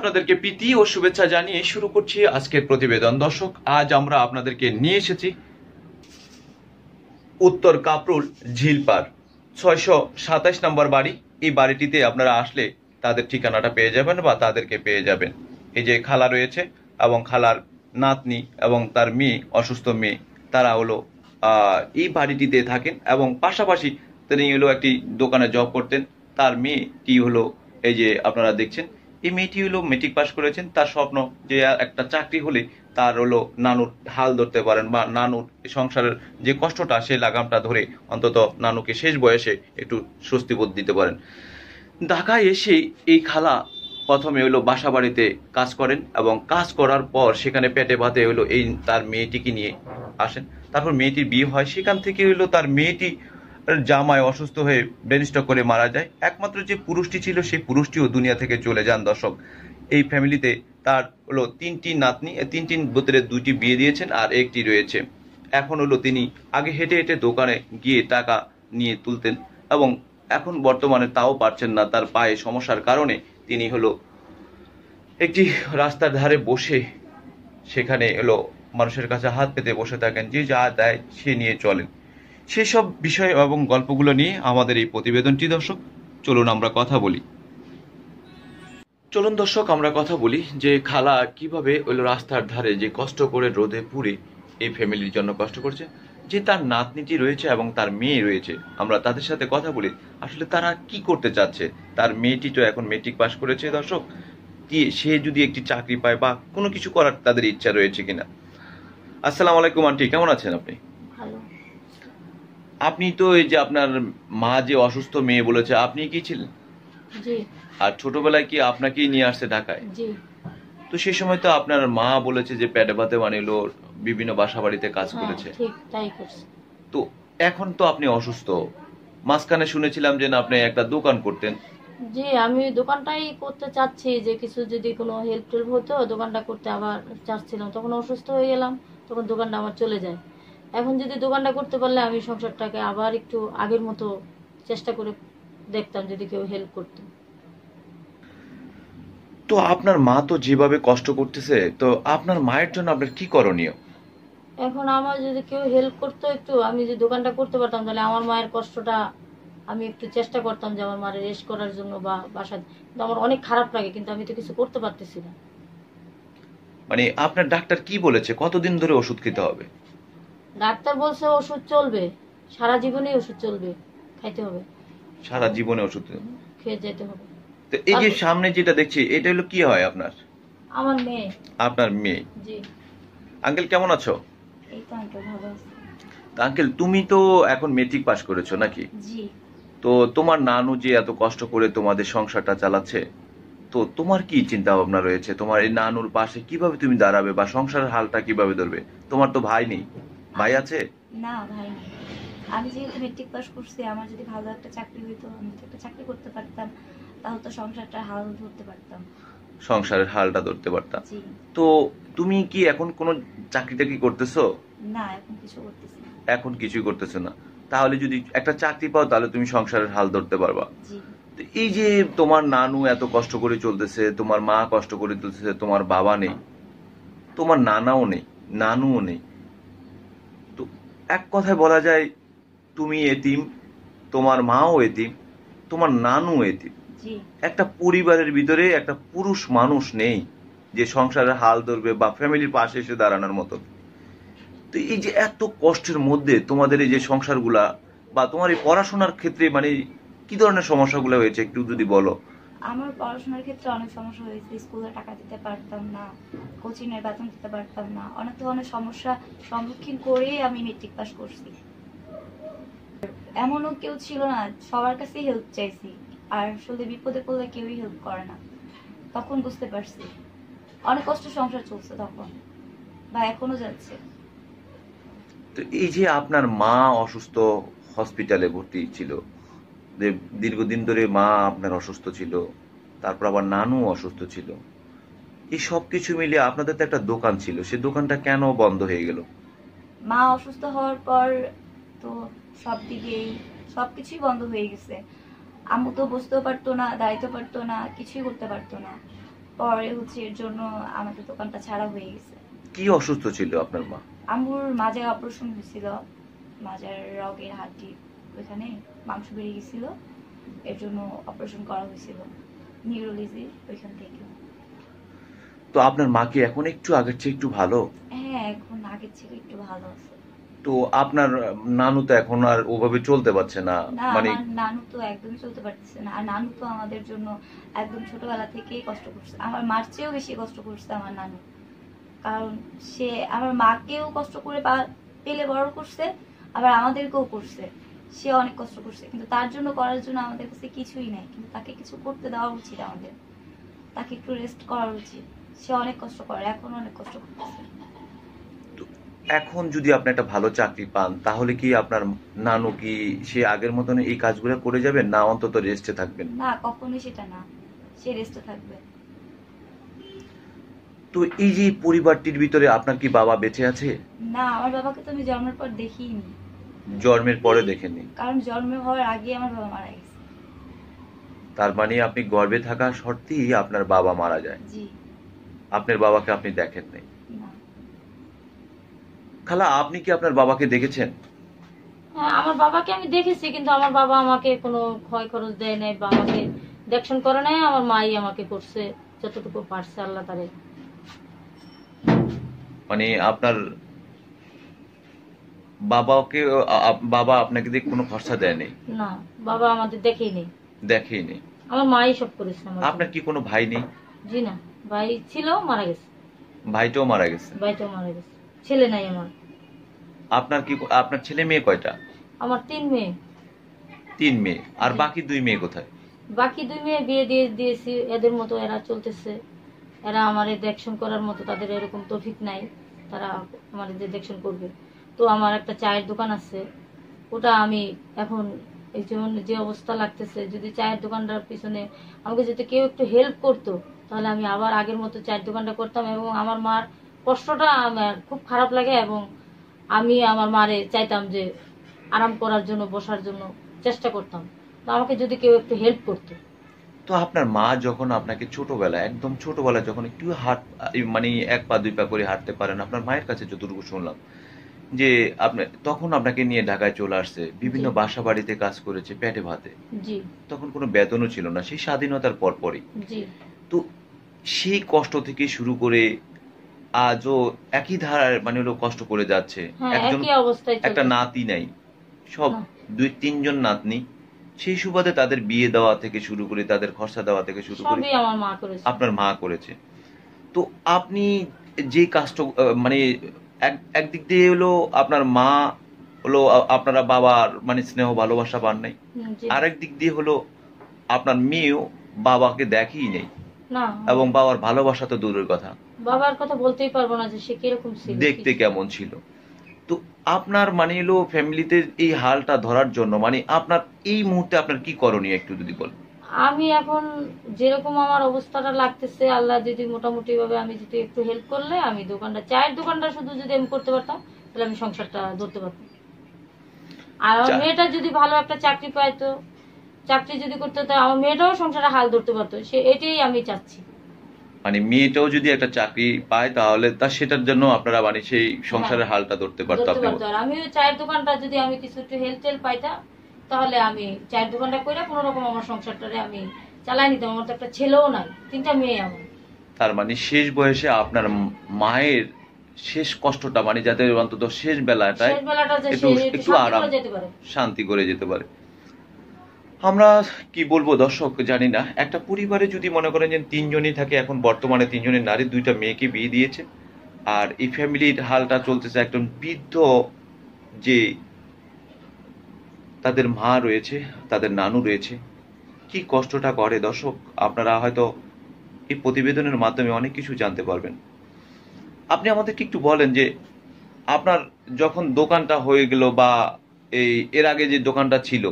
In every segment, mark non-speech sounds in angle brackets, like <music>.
আপনাদেরকে প্রীতি ও শুভেচ্ছা জানিয়ে শুরু করছি আজকের প্রতিবেদন দর্শক আজ আমরা আপনাদেরকে নিয়ে এসেছি উত্তর কাপরুল ঝিলপার ছয়শো সাতাশ নম্বর বাড়ি এই বাড়িটিতে আপনারা আসলে তাদের ঠিকানাটা পেয়ে যাবেন বা তাদেরকে পেয়ে যাবেন এই যে খালা রয়েছে এবং খালার নাতনি এবং তার মেয়ে অসুস্থ মেয়ে তারা হলো এই বাড়িটিতে থাকেন এবং পাশাপাশি তিনি হলো একটি দোকানে জব করতেন তার মেয়েটি হলো এই যে আপনারা দেখছেন এই মেয়েটি হলো মেট্রিক পাশ করেছেন তার স্বপ্ন যে একটা চাকরি হলে তার হলো নানুর হাল ধরতে পারেন বা নানুর সংসারের যে কষ্টটা সেই লাগামটা ধরে অন্তত নানুকে শেষ বয়সে একটু স্বস্তিবোধ দিতে পারেন ঢাকায় এসে এই খালা প্রথমে হলো বাসা বাড়িতে কাজ করেন এবং কাজ করার পর সেখানে পেটে ভাতে হলো এই তার মেয়েটিকে নিয়ে আসেন তারপর মেয়েটির বিয়ে হয় সেখান থেকে হলো তার মেয়েটি জামায় অসুস্থ হয়ে ব্রেনস্টক করে মারা যায় একমাত্র যে পুরুষটি ছিল সেই পুরুষটিও দুনিয়া থেকে চলে যান দর্শক এই ফ্যামিলিতে তার হলো তিনটি নাতনি তিনটি বোতলে দুইটি বিয়ে দিয়েছেন আর একটি রয়েছে এখন হলো তিনি আগে হেঁটে হেঁটে দোকানে গিয়ে টাকা নিয়ে তুলতেন এবং এখন বর্তমানে তাও পারছেন না তার পায়ে সমস্যার কারণে তিনি হলো একটি রাস্তার ধারে বসে সেখানে এলো মানুষের কাছে হাত পেতে বসে থাকেন যে যা দেয় সে নিয়ে চলেন সেসব বিষয় এবং গল্পগুলো নিয়ে আমাদের এই প্রতিবেদনটি দর্শক চলুন আমরা কথা বলি চলুন দর্শক আমরা কথা বলি যে খালা কিভাবে ওই রাস্তার ধারে যে কষ্ট করে রোদে পুড়ে এই ফ্যামিলির জন্য কষ্ট করছে যে তার নাতনিটি রয়েছে এবং তার মেয়ে রয়েছে আমরা তাদের সাথে কথা বলি আসলে তারা কি করতে চাচ্ছে তার মেয়েটি তো এখন মেট্রিক পাশ করেছে দর্শক দিয়ে সে যদি একটি চাকরি পায় বা কোনো কিছু করার তাদের ইচ্ছা রয়েছে কিনা আসসালামু আলাইকুম আন্টি কেমন আছেন আপনি আপনি তো এই যে আপনার মা যে অসুস্থ মেয়ে বলেছে আপনি কি ছিলেন আর ছোটবেলায় কি আপনাকেই নিয়ে আসছে ঢাকায় তো সেই সময় তো আপনার মা বলেছে যে প্যাটে ভাতে বানিলো বিভিন্ন বাসা বাড়িতে কাজ হ্যাঁ, করেছে তো এখন তো আপনি অসুস্থ মাঝখানে শুনেছিলাম যে না আপনি একটা দোকান করতেন জি আমি দোকানটাই করতে চাচ্ছি যে কিছু যদি কোনো হেল্প টেল্প হতো দোকানটা করতে আবার চাচ্ছিলাম তখন অসুস্থ হয়ে গেলাম তখন দোকানটা আমার চলে যায় এখন যদি দোকানটা করতে পারলে আমি সংসারটাকে আবার একটু আগের মতো চেষ্টা করে দেখতাম যদি কেউ হেল্প করত তো আপনার মা তো যেভাবে কষ্ট করতেছে তো আপনার মায়ের জন্য আপনার কি করণীয় এখন আমার যদি কেউ হেল্প করতো একটু আমি যদি দোকানটা করতে পারতাম তাহলে আমার মায়ের কষ্টটা আমি একটু চেষ্টা করতাম যে আমার মায়ের রেস্ট করার জন্য বা বাসা কিন্তু আমার অনেক খারাপ লাগে কিন্তু আমি তো কিছু করতে পারতেছি না মানে আপনার ডাক্তার কি বলেছে কতদিন ধরে ওষুধ খেতে হবে ডাক্তার বলছে ওষুধ চলবে সারা জীবনে ওষুধ চলবে খাইতে হবে সারা জীবনে ওষুধ খেয়ে যেতে হবে তো এই যে সামনে যেটা দেখছি এটা হলো কি হয় আপনার আমার মেয়ে আপনার মেয়ে জি আঙ্কেল কেমন আছো এই তো আঙ্কেল ভালো আছি আঙ্কেল তুমি তো এখন মেট্রিক পাস করেছো নাকি জি তো তোমার নানু যে এত কষ্ট করে তোমাদের সংসারটা চালাচ্ছে তো তোমার কি চিন্তা ভাবনা রয়েছে তোমার এই নানুর পাশে কিভাবে তুমি দাঁড়াবে বা সংসারের হালটা কিভাবে ধরবে তোমার তো ভাই নেই ভাই আছে না ভাই আমি যেহেতু মেট্রিক পাস করছি আমার যদি ভালো একটা চাকরি হইতো আমি তো একটা চাকরি করতে পারতাম তাহলে তো সংসারটা হাল ধরতে পারতাম সংসারের হালটা ধরতে পারতাম তো তুমি কি এখন কোনো চাকরিটা কি করতেছো না এখন কিছু করতেছি এখন কিছুই করতেছো না তাহলে যদি একটা চাকরি পাও তাহলে তুমি সংসারের হাল ধরতে পারবা এই যে তোমার নানু এত কষ্ট করে চলতেছে তোমার মা কষ্ট করে চলতেছে তোমার বাবা নেই তোমার নানাও নেই নানুও নেই এক কথায় বলা যায় তুমি এতিম তোমার মাও এতিম তোমার নানু এতিম একটা পরিবারের ভিতরে একটা পুরুষ মানুষ নেই যে সংসারের হাল ধরবে বা ফ্যামিলির পাশে এসে দাঁড়ানোর মতো তো এই যে এত কষ্টের মধ্যে তোমাদের এই যে সংসারগুলা বা তোমার এই পড়াশোনার ক্ষেত্রে মানে কি ধরনের সমস্যাগুলো হয়েছে একটু যদি বলো আমার পড়াশোনার ক্ষেত্রে অনেক সমস্যা হয়েছে স্কুলে টাকা দিতে পারতাম না কোচিংয়ের বেতন দিতে পারতাম না অনেক ধরনের সমস্যা সম্মুখীন করেই আমি মেট্রিক পাস করছি এমনও কেউ ছিল না সবার কাছেই হেল্প চাইছি আর আসলে বিপদে পড়লে কেউই হেল্প করে না তখন বুঝতে পারছি অনেক কষ্ট সংসার চলছে তখন বা এখনো যাচ্ছে তো এই যে আপনার মা অসুস্থ হসপিটালে ভর্তি ছিল দীর্ঘদিন ধরে মা আপনার অসুস্থ ছিল তারপর আবার নানু অসুস্থ ছিল এই সব কিছু মিলিয়ে আপনাদের তো একটা দোকান ছিল সে দোকানটা কেন বন্ধ হয়ে গেল মা অসুস্থ হওয়ার পর তো সব দিকেই সব কিছুই বন্ধ হয়ে গেছে আম্মু তো বসতেও পারতো না দাঁড়াইতে পারতো না কিছুই করতে পারতো না পরে হচ্ছে এর জন্য আমাদের দোকানটা ছাড়া হয়ে গেছে কি অসুস্থ ছিল আপনার মা আম্মুর মাজার অপারেশন হয়েছিল মাজার রগের হাড্ডি ওইখানে মাংস বেড়ে গেছিল এর জন্য অপারেশন করা হয়েছিল নিউরোলজি ওইখান থেকে তো আপনার মা কি এখন একটু আগের চেয়ে একটু ভালো হ্যাঁ এখন আগের চেয়ে একটু ভালো আছে তো আপনার নানু তো এখন আর ওভাবে চলতে পারছে না মানে নানু তো একদমই চলতে পারছে না আর নানু তো আমাদের জন্য একদম ছোটবেলা থেকে কষ্ট করছে আমার মার চেয়েও বেশি কষ্ট করছে আমার নানু কারণ সে আমার মাকেও কষ্ট করে পেলে বড় করছে আবার আমাদেরকেও করছে সে অনেক কষ্ট করছে কিন্তু তার জন্য করার জন্য আমাদের কাছে কিছুই নাই কিন্তু তাকে কিছু করতে দেওয়া উচিত আমাদের তাকে একটু রেস্ট করা উচিত সে অনেক কষ্ট করে এখন অনেক কষ্ট করতেছে এখন যদি আপনি একটা ভালো চাকরি পান তাহলে কি আপনার নানু কি সে আগের মতন এই কাজগুলো করে যাবেন না অন্তত রেস্টে থাকবেন না কখনোই সেটা না সে রেস্টে থাকবে তো এই যে পরিবারটির ভিতরে আপনার কি বাবা বেঁচে আছে না আমার বাবাকে তো আমি জন্মের পর দেখিনি জন্মের পরে দেখেননি কারণ জন্ম হওয়ার আগে আমার বাবা মারা গেছে তার মানে আপনি গর্ভে থাকা সত্ত্বেই আপনার বাবা মারা যায় জি আপনার বাবাকে আপনি দেখেন নাই খালা আপনি কি আপনার বাবাকে দেখেছেন হ্যাঁ আমার বাবাকে আমি দেখেছি কিন্তু আমার বাবা আমাকে কোনো ক্ষয় খরচ দেয় নাই বাবাকে আমাকে দেখশন করে নাই আমার মাই আমাকে করছে যতটুকু পারছে আল্লাহ তারে মানে আপনার বাবাকে বাবা আপনাকে দিয়ে কোনো খরচা দেয়নি না বাবা আমাদের দেখেইনি দেখেইনি আমার মাই সব করেছে আপনার কি কোনো ভাই নেই জি না ভাই ছিল মারা গেছে ভাইটাও মারা গেছে ভাইটাও মারা গেছে ছেলে নাই আমার আপনার কি আপনার ছেলে মেয়ে কয়টা আমার তিন মেয়ে তিন মেয়ে আর বাকি দুই মেয়ে কোথায় বাকি দুই মেয়ে বিয়ে দিয়ে দিয়েছি এদের মতো এরা চলতেছে এরা আমার দেখশন করার মতো তাদের এরকম তফিক নাই তারা আমার দেখশন করবে তো আমার একটা চায়ের দোকান আছে ওটা আমি এখন জন্য যে অবস্থা লাগতেছে যদি চায়ের দোকানটার পিছনে আমাকে যদি কেউ একটু হেল্প করতো তাহলে আমি আবার আগের মতো চায়ের দোকানটা করতাম এবং আমার মার কষ্টটা আমার খুব খারাপ লাগে এবং আমি আমার মারে চাইতাম যে আরাম করার জন্য বসার জন্য চেষ্টা করতাম তো আমাকে যদি কেউ একটু হেল্প করতো তো আপনার মা যখন আপনাকে ছোটবেলা একদম ছোটবেলা যখন একটু হাট মানে এক পা দুই পা করে হাঁটতে পারেন আপনার মায়ের কাছে যতটুকু শুনলাম যে আপনি তখন আপনাকে নিয়ে ঢাকায় চলে আসছে বিভিন্ন বাসা বাড়িতে কাজ করেছে পেটে ভাতে তখন কোনো বেতনও ছিল না সেই স্বাধীনতার পর পরই তো সেই কষ্ট থেকে শুরু করে আজও একই ধারার মানে হলো কষ্ট করে যাচ্ছে হ্যাঁ, একজন একটা নাতি নাই সব হ্যাঁ। দুই তিনজন নাতনি সেই সুবাদে তাদের বিয়ে দেওয়া থেকে শুরু করে তাদের খরচা দেওয়া থেকে শুরু করে আপনার মা করেছে তো আপনি যে কাজটা মানে এক একদিক দিয়ে হলো আপনার মা হলো আপনারা বাবার মানে স্নেহ ভালোবাসা পান নাই আরেক দিক দিয়ে হলো আপনার মেয়েও বাবাকে দেখেই নেই এবং বাবার ভালোবাসা তো দূরের কথা বাবার কথা বলতেই পারবো না যে সে কিরকম ছিল দেখতে কেমন ছিল তো আপনার মানে হলো ফ্যামিলিতে এই হালটা ধরার জন্য মানে আপনার এই মুহূর্তে আপনার কি করণীয় একটু যদি বলেন আমি এখন যেরকম আমার অবস্থাটা লাগতেছে আল্লাহ যদি মোটামুটি ভাবে আমি যদি একটু হেল্প করলে আমি দোকানটা চায়ের দোকানটা শুধু যদি আমি করতে পারতাম তাহলে আমি সংসারটা ধরতে পারতাম আর আমার মেয়েটা যদি ভালো একটা চাকরি পাইতো চাকরি যদি করতে তো আমার মেয়েটাও সংসারে হাল ধরতে পারতো সে এটাই আমি চাচ্ছি মানে মেয়েটাও যদি একটা চাকরি পায় তাহলে তা সেটার জন্য আপনারা মানে সেই সংসারের হ্যাঁ, হালটা ধরতে পারতো আমিও চায়ের দোকানটা যদি আমি কিছু একটু হেল্প টেল্প পাইতাম তাহলে আমি চায়ের দোকানটা করে কোনো রকম আমার সংসারটারে আমি চালাই নিতাম আমার তো একটা ছেলেও নাই তিনটা মেয়ে আমার তার মানে শেষ বয়সে আপনার মায়ের শেষ কষ্টটা মানে যাতে অন্তত শেষ বেলাটা একটু একটু আরাম শান্তি করে যেতে পারে আমরা কি বলবো দর্শক জানি না একটা পরিবারে যদি মনে করেন যে তিনজনই থাকে এখন বর্তমানে তিনজনের নারী দুইটা মেয়েকে বিয়ে দিয়েছে আর এই ফ্যামিলির হালটা চলতেছে একজন বৃদ্ধ যে তাদের মা রয়েছে তাদের নানু রয়েছে কি কষ্টটা করে দর্শক আপনারা হয়তো এই প্রতিবেদনের মাধ্যমে অনেক কিছু জানতে পারবেন আপনি আমাদেরকে একটু বলেন যে আপনার যখন দোকানটা হয়ে গেল বা এই এর আগে যে দোকানটা ছিল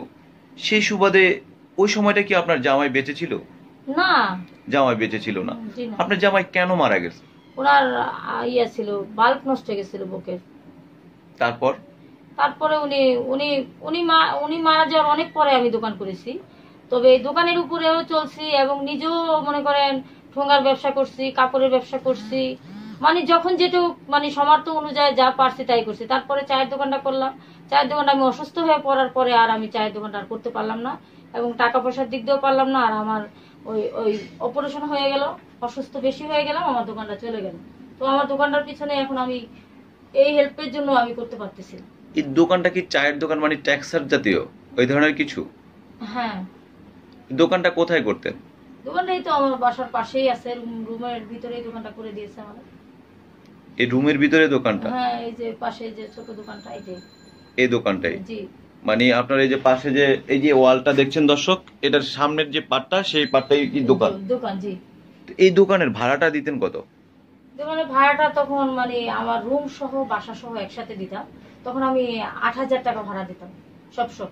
সেই সুবাদে ওই সময়টা কি আপনার জামাই বেঁচে ছিল না জামাই বেঁচে ছিল না আপনার জামাই কেন মারা গেছে ওনার ইয়া ছিল বাল্ব নষ্ট হয়ে গেছিল বুকের তারপর তারপরে উনি উনি উনি মা উনি মারা যাওয়ার অনেক পরে আমি দোকান করেছি তবে দোকানের উপরেও চলছি এবং নিজেও মনে করেন ঠোঙার ব্যবসা করছি কাপড়ের ব্যবসা করছি মানে যখন যেটু মানে সমর্থ অনুযায়ী যা পারছি তাই করছি তারপরে চায়ের দোকানটা করলাম চায়ের দোকানটা আমি অসুস্থ হয়ে পড়ার পরে আর আমি চায়ের দোকানটা আর করতে পারলাম না এবং টাকা পয়সার দিক দিয়েও পারলাম না আর আমার ওই ওই অপারেশন হয়ে গেল অসুস্থ বেশি হয়ে গেলাম আমার দোকানটা চলে গেল তো আমার দোকানটার পিছনে এখন আমি এই হেল্পের জন্য আমি করতে পারতেছি এই দোকানটা কি চায়ের দোকান মানে ট্যাক্সার জাতীয় ওই ধরনের কিছু হ্যাঁ দোকানটা কোথায় করতেন দোকানটাই তো আমার বাসার পাশেই আছে রুমের ভিতরেই দোকানটা করে দিয়েছে আমার এই রুমের ভিতরে দোকানটা হ্যাঁ এই যে পাশে যে ছোট দোকানটা এই যে এই দোকানটাই জি মানে আপনার এই যে পাশে যে এই যে ওয়ালটা দেখছেন দর্শক এটার সামনের যে পাটটা সেই পাটটাই কি দোকান দোকান জি এই দোকানের ভাড়াটা দিতেন কত দোকানের ভাড়াটা তখন মানে আমার রুম সহ বাসা সহ একসাথে দিতাম তখন আমি আট হাজার টাকা ভাড়া দিতাম সব সব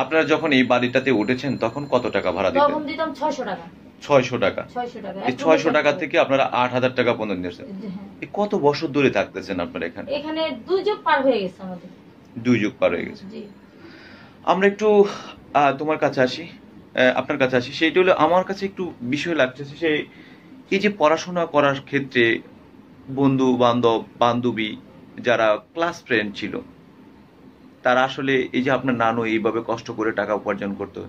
আপনারা যখন এই বাড়িটাতে উঠেছেন তখন কত টাকা ভাড়া দিতেন তখন দিতাম ছয়শো টাকা এই ছয়শো টাকা থেকে আপনারা আট হাজার টাকা পর্যন্ত হ্যাঁ। কত বছর থাকতেছেন আপনারা এখানে দুই যুগ পার হয়ে গেছে আমরা একটু তোমার কাছে আপনার কাছে আসি সেইটা আমার কাছে একটু বিষয় লাগতেছে সেই এই যে পড়াশোনা করার ক্ষেত্রে বন্ধু বান্ধব বান্ধবী যারা ক্লাস ফ্রেন্ড ছিল তারা আসলে এই যে আপনার নানু এইভাবে কষ্ট করে টাকা উপার্জন করতো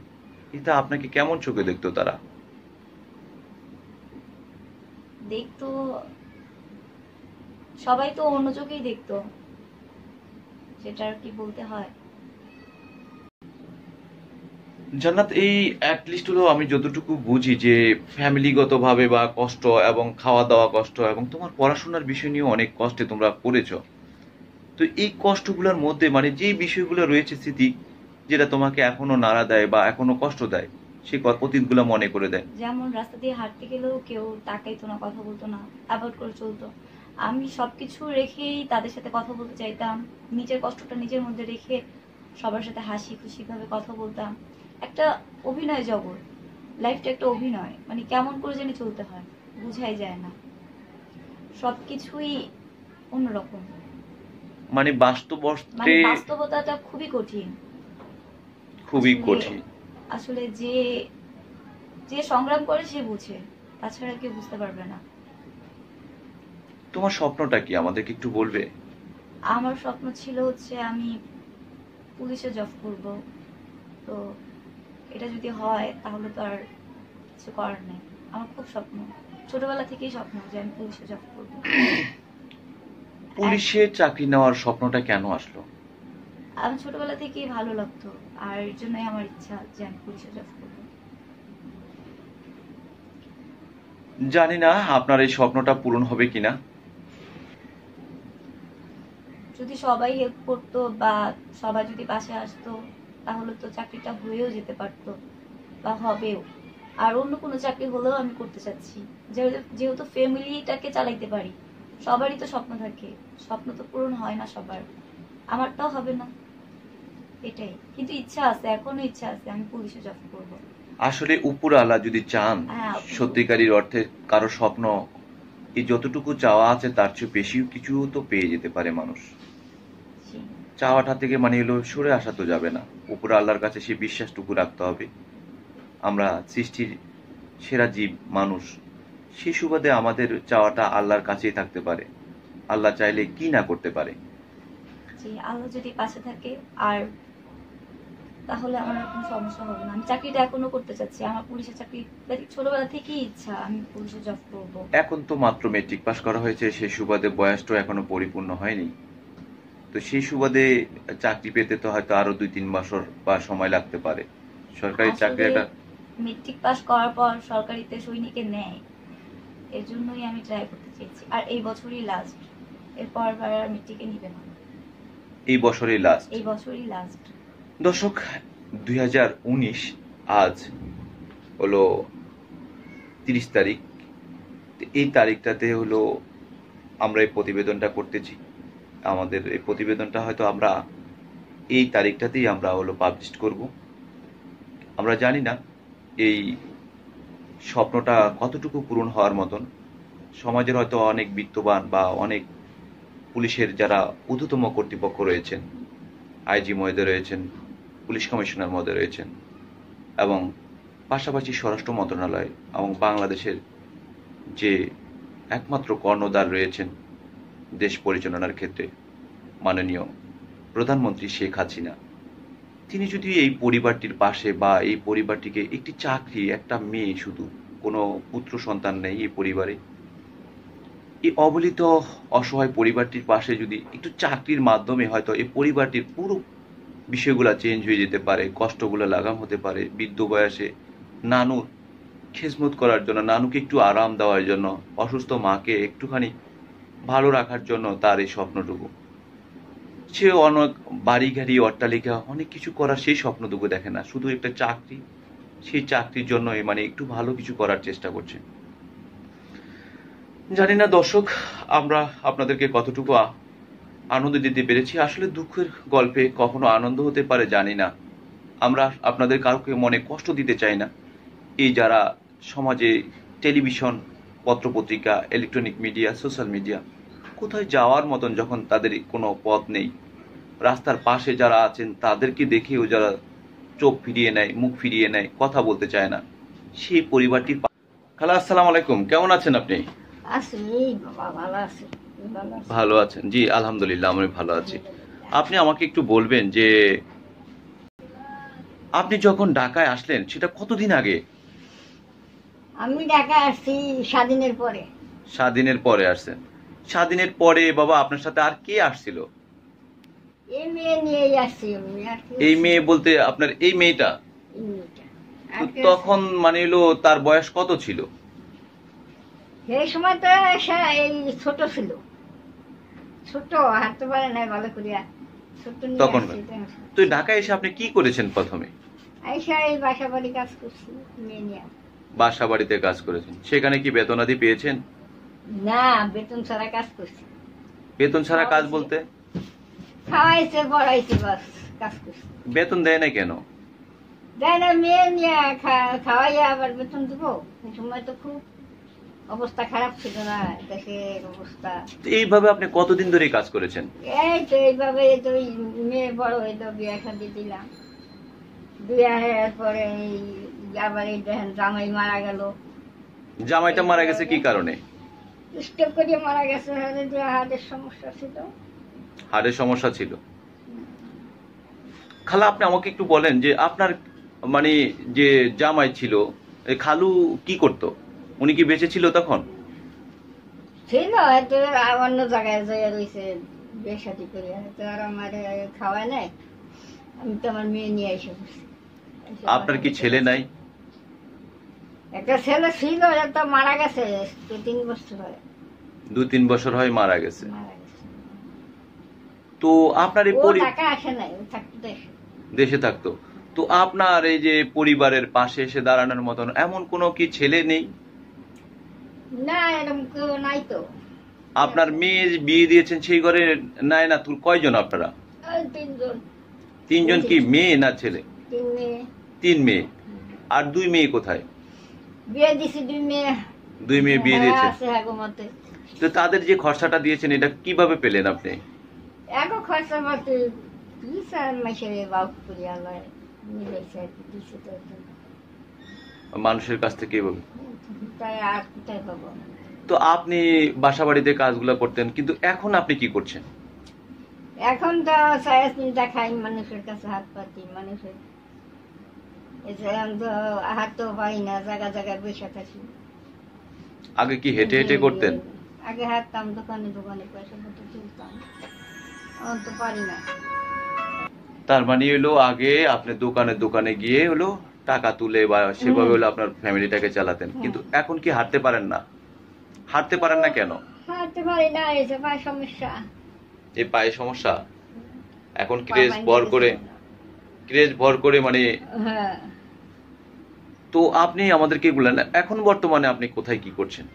এটা আপনাকে কেমন চোখে দেখতো তারা দেখতো সবাই তো অন্য চোখেই দেখতো কি বলতে হয় জান্নাত এই অ্যাটলিস্ট হলো আমি যতটুকু বুঝি যে ভাবে বা কষ্ট এবং খাওয়া দাওয়া কষ্ট এবং তোমার পড়াশোনার বিষয় নিয়ে অনেক কষ্টে তোমরা করেছো তো এই কষ্টগুলোর মধ্যে মানে যে বিষয়গুলো রয়েছে স্মৃতি যেটা তোমাকে এখনো নাড়া দেয় বা এখনো কষ্ট দেয় সেই অতীতগুলো মনে করে দেয় যেমন রাস্তা দিয়ে হাঁটতে গেলেও কেউ তাকাইতো না কথা বলতো না অ্যাভয়েড করে চলতো আমি সবকিছু রেখেই তাদের সাথে কথা বলতে চাইতাম নিজের কষ্টটা নিজের মধ্যে রেখে সবার সাথে হাসি খুশি ভাবে কথা বলতাম একটা অভিনয় জগৎ লাইফটা একটা অভিনয় মানে কেমন করে জানি চলতে হয় বুঝাই যায় না সবকিছুই অন্যরকম মানে বাস্তব অর্থে মানে বাস্তবতাটা খুবই কঠিন খুবই কঠিন আসলে যে যে সংগ্রাম করে সে বুঝে তাছাড়া কেউ বুঝতে পারবে না তোমার স্বপ্নটা কি আমাদেরকে একটু বলবে আমার স্বপ্ন ছিল হচ্ছে আমি পুলিশে জব করব তো এটা যদি হয় তাহলে তো আর কিছু করার নেই আমার খুব স্বপ্ন ছোটবেলা থেকেই স্বপ্ন যে আমি পুলিশে জব করব <coughs> পুলিশে চাকরি নেওয়ার স্বপ্নটা কেন আসলো আমি ছোটবেলা থেকেই ভালো লাগতো আর এর জন্যই আমার ইচ্ছা যে আমি পুলিশে জব জানি না আপনার এই স্বপ্নটা পূরণ হবে কিনা যদি সবাই হেল্প করতো বা সবাই যদি পাশে আসতো তাহলে তো চাকরিটা হয়েও যেতে পারতো বা হবেও আর অন্য কোনো চাকরি হলেও আমি করতে চাচ্ছি যেহেতু ফ্যামিলিটাকে চালাইতে পারি সবারই তো স্বপ্ন থাকে স্বপ্ন তো পূরণ হয় না সবার আমারটাও হবে না এটাই কিন্তু ইচ্ছা আছে এখনো ইচ্ছা আছে আমি পুলিশে জব করব আসলে উপরালা যদি চান হ্যাঁ, সত্যিকারীর অর্থে কারো স্বপ্ন এই যতটুকু চাওয়া আছে তার চেয়ে বেশি কিছু তো পেয়ে যেতে পারে মানুষ চাওয়াটা থেকে মানে এলো সরে আসা তো যাবে না উপরে আল্লাহর কাছে সে বিশ্বাসটুকু রাখতে হবে আমরা সৃষ্টির সেরা জীব মানুষ সে সুবাদে আমাদের চাওয়াটা আল্লাহর কাছেই থাকতে পারে আল্লাহ চাইলে কি না করতে পারে জি আল্লাহ যদি পাশে থাকে আর তাহলে আমার কোনো সমস্যা হবে না আমি চাকরিটা এখনো করতে চাচ্ছি আমার পুলিশের চাকরি ছোটবেলা থেকেই ইচ্ছা আমি পুলিশে জব করব এখন তো মাত্র মেট্রিক পাস করা হয়েছে সেই সুবাদে বয়সটাও এখনো পরিপূর্ণ হয়নি তো সেই সুবাদে চাকরি পেতে তো হয়তো আরো দুই তিন বছর বা সময় লাগতে পারে সরকারি চাকরি একটা মেট্রিক পাস করার পর সরকারিতে সৈনিকে নেয় এর জন্যই আমি ট্রাই করতে চেয়েছি আর এই বছরই লাস্ট এরপর আর মেট্রিকে নিবে না এই বছরই লাস্ট এই বছরই লাস্ট দর্শক দুই আজ হলো তিরিশ তারিখ এই তারিখটাতে হলো আমরা এই প্রতিবেদনটা করতেছি আমাদের এই প্রতিবেদনটা হয়তো আমরা এই তারিখটাতেই আমরা হলো পাবলিশ করব আমরা জানি না এই স্বপ্নটা কতটুকু পূরণ হওয়ার মতন সমাজের হয়তো অনেক বিত্তবান বা অনেক পুলিশের যারা উদ্ধতম কর্তৃপক্ষ রয়েছেন আইজি মহোদয় রয়েছেন পুলিশ কমিশনার মহোদয় রয়েছেন এবং পাশাপাশি স্বরাষ্ট্র মন্ত্রণালয় এবং বাংলাদেশের যে একমাত্র কর্ণদার রয়েছেন দেশ পরিচালনার ক্ষেত্রে মাননীয় প্রধানমন্ত্রী শেখ হাসিনা তিনি যদি এই পরিবারটির পাশে বা এই পরিবারটিকে একটি চাকরি একটা মেয়ে শুধু কোনো পুত্র সন্তান নেই এই পরিবারে এই অবলিত অসহায় পরিবারটির পাশে যদি একটু চাকরির মাধ্যমে হয়তো এই পরিবারটির পুরো বিষয়গুলো চেঞ্জ হয়ে যেতে পারে কষ্টগুলো লাগাম হতে পারে বৃদ্ধ বয়সে নানুর খেসমত করার জন্য নানুকে একটু আরাম দেওয়ার জন্য অসুস্থ মাকে একটুখানি ভালো রাখার জন্য তার এই স্বপ্নটুকু সে অনেক বাড়ি গাড়ি অট্টালিকা অনেক কিছু করার সেই স্বপ্নটুকু দেখে না শুধু একটা চাকরি সেই চাকরির জন্য মানে একটু ভালো কিছু করার চেষ্টা করছে জানি না দর্শক আমরা আপনাদেরকে কতটুকু আনন্দ দিতে পেরেছি আসলে দুঃখের গল্পে কখনো আনন্দ হতে পারে জানি না আমরা আপনাদের কাউকে মনে কষ্ট দিতে চাই না এই যারা সমাজে টেলিভিশন পত্রপত্রিকা ইলেকট্রনিক মিডিয়া সোশ্যাল মিডিয়া কোথায় যাওয়ার মতন যখন তাদের কোনো পথ নেই রাস্তার পাশে যারা আছেন তাদেরকে দেখেও যারা চোখ ফিরিয়ে নেয় মুখ ফিরিয়ে নেয় কথা বলতে চায় না সেই পরিবারটি খালা আসসালাম আলাইকুম কেমন আছেন আপনি ভালো আছেন জি আলহামদুলিল্লাহ আমি ভালো আছি আপনি আমাকে একটু বলবেন যে আপনি যখন ঢাকায় আসলেন সেটা কতদিন আগে আমি ঢাকায় আসছি স্বাধীনের পরে স্বাধীনের পরে আসছেন স্বাধীনের পরে বাবা আপনার সাথে আর কে আসছিল এই মেয়ে বলতে আপনার এই মেয়েটা তখন মানে হলো তার বয়স কত ছিল সেই সময় তো ছোট ছিল ছোট হাঁটতে পারে না ভালো করিয়া তখন ঢাকায় এসে আপনি কি করেছেন প্রথমে কাজ বাসা বাড়িতে কাজ করেছেন সেখানে কি বেতনাদি পেয়েছেন না বেতন ছাড়া কাজ করছি বেতন ছাড়া কাজ বলতে খাওয়াইছে পড়াইছে বাস কাজ করছি বেতন দেয় না কেন দেয় না মেয়ে নিয়ে খাওয়াইয়া আবার বেতন দিব এই সময় তো খুব অবস্থা খারাপ ছিল না দেশের অবস্থা এইভাবে আপনি কতদিন ধরে কাজ করেছেন এই তো এইভাবে তো মেয়ে বড় হইলো বিয়ে শাদি দিলাম বিয়ের পরে এই আবার এই দেখেন জামাই মারা গেল জামাইটা মারা গেছে কি কারণে স্ট্রোক করে মারা গেছে যে হাড়ের সমস্যা ছিল হাড়ের সমস্যা ছিল খালা আপনি আমাকে একটু বলেন যে আপনার মানে যে জামাই ছিল খালু কি করত উনি কি বেঁচে ছিল তখন ছিল হয়তো অন্য জায়গায় যে রয়েছে বেশাটি করে হয়তো আর আমার খাওয়া নাই আমি তো আমার মেয়ে নিয়ে এসে আপনার কি ছেলে নাই একটা ছেলে ছিল মারা গেছে দু তিন বছর হয় দু তিন বছর হয় মারা গেছে তো আপনার এই দেশে থাকতো তো আপনার এই যে পরিবারের পাশে এসে দাঁড়ানোর মতন এমন কোনো কি ছেলে নেই না এরকম কেউ নাই তো আপনার মেয়ে বিয়ে দিয়েছেন সেই ঘরে নাই না তুর কয়জন আপনারা তিনজন তিনজন কি মেয়ে না ছেলে তিন মেয়ে আর দুই মেয়ে কোথায় বিয়ে দিছি দুই মেয়ে দুই মেয়ে বিয়ে হ্যাঁ, দিয়েছে তো তাদের যে খরচাটা দিয়েছেন এটা কিভাবে পেলেন আপনি এক খরচা মতে মানুষের কাছ থেকে এভাবে তাই আর তো আপনি বাসা বাড়িতে কাজগুলো করতেন কিন্তু এখন আপনি কি করছেন এখন তো সায়াস নিদা খাই মানুষের কাছে হাত পাতি মানুষের তো হাঁটতেও পারি না জায়গা জায়গায় বসে থাকি আগে কি হেঁটে হেঁটে করতেন আগে হাঁটতাম দোকানে দোকানে পয়সা পত্র তুলতাম এখন তো পারি না তার মানে হলো আগে আপনি দোকানে দোকানে গিয়ে হলো টাকা তুলে বা সেভাবে হলো আপনার ফ্যামিলিটাকে চালাতেন হ্যাঁ। কিন্তু এখন কি হাঁটতে পারেন না হাঁটতে পারেন না কেন হাঁটতে পারি না এই যে পায়ে সমস্যা এই পায়ে সমস্যা এখন ক্রেজ বর করে গ্রেজ ভর করে মানে হ্যাঁ। তো আপনি আমাদেরকে বললেন এখন বর্তমানে আপনি কোথায় কি করছেন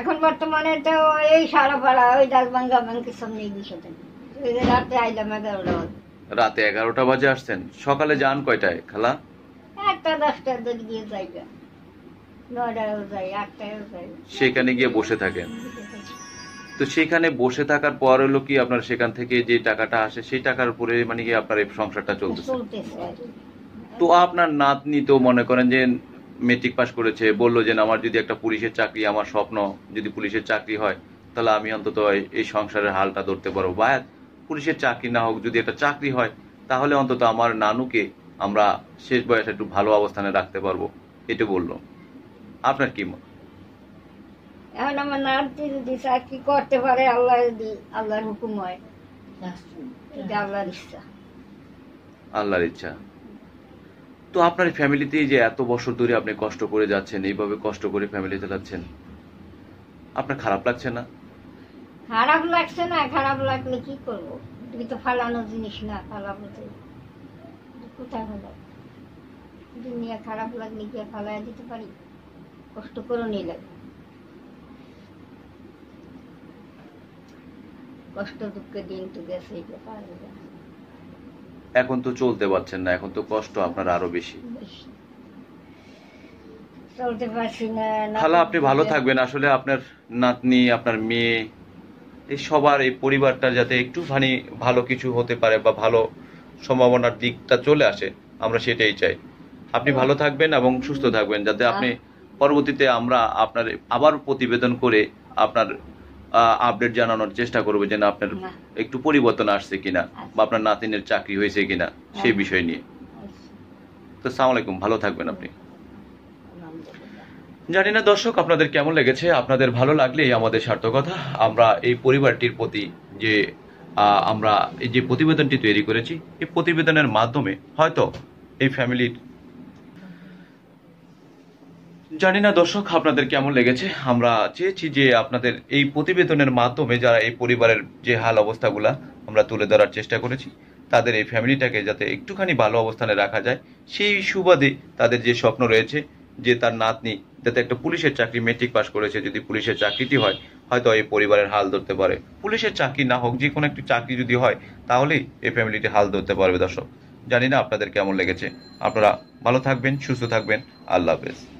এখন বর্তমানে তো এই সারা পাড়া ওই বাংলা ব্যাংকের সামনে বসে রাতে আইলাম এগারোটা রাতে এগারোটা বাজে আসছেন সকালে যান কয়টায় খেলা একটা দশটার দিকে গিয়ে যাই নয়টায়ও যাই যাই সেখানে গিয়ে বসে থাকেন তো সেখানে বসে থাকার পর হলো কি আপনার সেখান থেকে যে টাকাটা আসে সেই টাকার উপরে মানে কি আপনার এই সংসারটা চলতেছে তো আপনার নাতনি তো মনে করেন যে মেট্রিক পাস করেছে বললো যে আমার যদি একটা পুলিশের চাকরি আমার স্বপ্ন যদি পুলিশের চাকরি হয় তাহলে আমি অন্তত এই সংসারের হালটা ধরতে পারবো বা পুলিশের চাকরি না হোক যদি একটা চাকরি হয় তাহলে অন্তত আমার নানুকে আমরা শেষ বয়সে একটু ভালো অবস্থানে রাখতে পারবো এটা বললো আপনার কি মত এখন আমার নাতি যদি চাকরি করতে পারে আল্লাহ যদি আল্লাহর হুকুম হয় আল্লাহর ইচ্ছা আল্লাহর ইচ্ছা তো আপনার ফ্যামিলিতে যে এত বছর ধরে আপনি কষ্ট করে যাচ্ছেন এইভাবে কষ্ট করে ফ্যামিলি চালাচ্ছেন আপনার খারাপ লাগছে না খারাপ লাগছে না খারাপ লাগলে কি করব তুমি তো ফালানো জিনিস না ফালাবো তো কোথায় হলো দুনিয়া খারাপ লাগলে কি ফালায় দিতে পারি কষ্ট করে নিয়ে লাগবে কষ্ট দুঃখে দিন তো গেছে এটা পারবে এখন তো চলতে পারছেন না এখন তো কষ্ট আপনার আরো বেশি চলতে পারছি না খালা আপনি ভালো থাকবেন আসলে আপনার নাতনি আপনার মেয়ে এই সবার এই পরিবারটা যাতে একটু ভানি ভালো কিছু হতে পারে বা ভালো সম্ভাবনার দিকটা চলে আসে আমরা সেটাই চাই আপনি ভালো থাকবেন এবং সুস্থ থাকবেন যাতে আপনি পরবর্তীতে আমরা আপনার আবার প্রতিবেদন করে আপনার আপডেট জানানোর চেষ্টা করবো যেন আপনার হ্যাঁ। একটু পরিবর্তন আসছে কিনা আচ্ছা। বা আপনার নাতিনের চাকরি হয়েছে কিনা হ্যাঁ। সেই বিষয় নিয়ে তো সালাম আলাইকুম ভালো থাকবেন আপনি জানি না দর্শক আপনাদের কেমন লেগেছে আপনাদের ভালো লাগলেই আমাদের সার্থকতা আমরা এই পরিবারটির প্রতি যে আমরা এই যে প্রতিবেদনটি তৈরি করেছি এই প্রতিবেদনের মাধ্যমে হয়তো এই ফ্যামিলির জানি না দর্শক আপনাদের কেমন লেগেছে আমরা চেয়েছি যে আপনাদের এই প্রতিবেদনের মাধ্যমে যারা এই পরিবারের যে হাল অবস্থাগুলা আমরা তুলে ধরার চেষ্টা করেছি তাদের এই ফ্যামিলিটাকে যাতে একটুখানি ভালো অবস্থানে রাখা যায় সেই সুবাদে তাদের যে স্বপ্ন রয়েছে যে তার নাতনি যাতে একটা পুলিশের চাকরি মেট্রিক পাশ করেছে যদি পুলিশের চাকরিটি হয় হয়তো এই পরিবারের হাল ধরতে পারে পুলিশের চাকরি না হোক যে কোনো একটি চাকরি যদি হয় তাহলেই এই ফ্যামিলিটি হাল ধরতে পারবে দর্শক জানি না আপনাদের কেমন লেগেছে আপনারা ভালো থাকবেন সুস্থ থাকবেন আল্লাহ হাফেজ